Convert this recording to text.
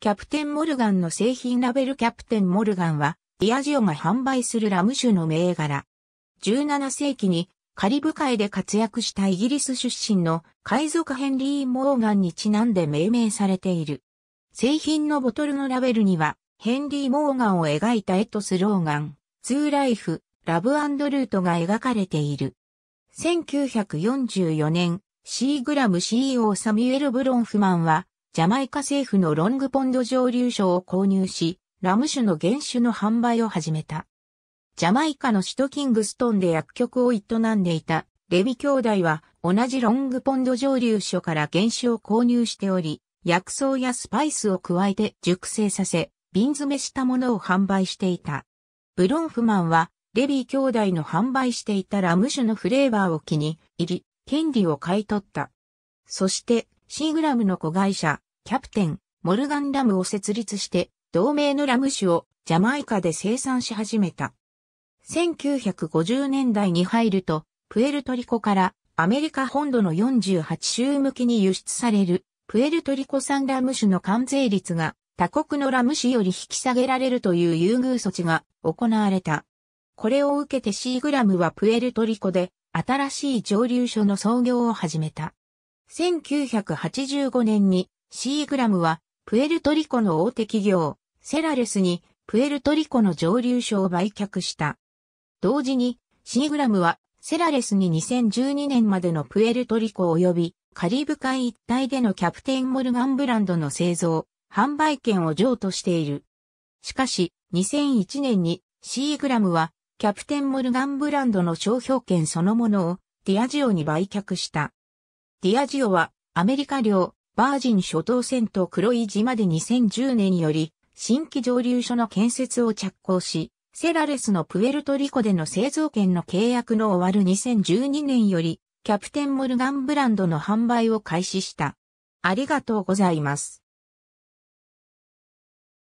キャプテンモルガンの製品ラベルキャプテンモルガンは、ディアジオが販売するラム酒の銘柄。17世紀にカリブ海で活躍したイギリス出身の海賊ヘンリー・モーガンにちなんで命名されている。製品のボトルのラベルには、ヘンリー・モーガンを描いたエトスローガン、ツーライフ、ラブルートが描かれている。1944年、シーグラム CEO サミュエル・ブロンフマンは、ジャマイカ政府のロングポンド蒸留所を購入し、ラム酒の原酒の販売を始めた。ジャマイカの首都キングストンで薬局を営んでいたレビ兄弟は同じロングポンド蒸留所から原酒を購入しており、薬草やスパイスを加えて熟成させ、瓶詰めしたものを販売していた。ブロンフマンはレビ兄弟の販売していたラム酒のフレーバーを気に入り、権利を買い取った。そしてシーグラムの子会社、キャプテン、モルガンラムを設立して、同名のラム酒をジャマイカで生産し始めた。1950年代に入ると、プエルトリコからアメリカ本土の48州向きに輸出される、プエルトリコ産ラム酒の関税率が他国のラム酒より引き下げられるという優遇措置が行われた。これを受けてシーグラムはプエルトリコで新しい蒸留所の創業を始めた。1985年にシーグラムはプエルトリコの大手企業セラレスにプエルトリコの蒸留所を売却した。同時にシーグラムはセラレスに2012年までのプエルトリコ及びカリブ海一帯でのキャプテンモルガンブランドの製造、販売権を譲渡している。しかし2001年にシーグラムはキャプテンモルガンブランドの商標権そのものをディアジオに売却した。ディアジオはアメリカ領バージン諸島戦と黒井島で2010年より新規蒸留所の建設を着工し、セラレスのプエルトリコでの製造権の契約の終わる2012年よりキャプテンモルガンブランドの販売を開始した。ありがとうございます。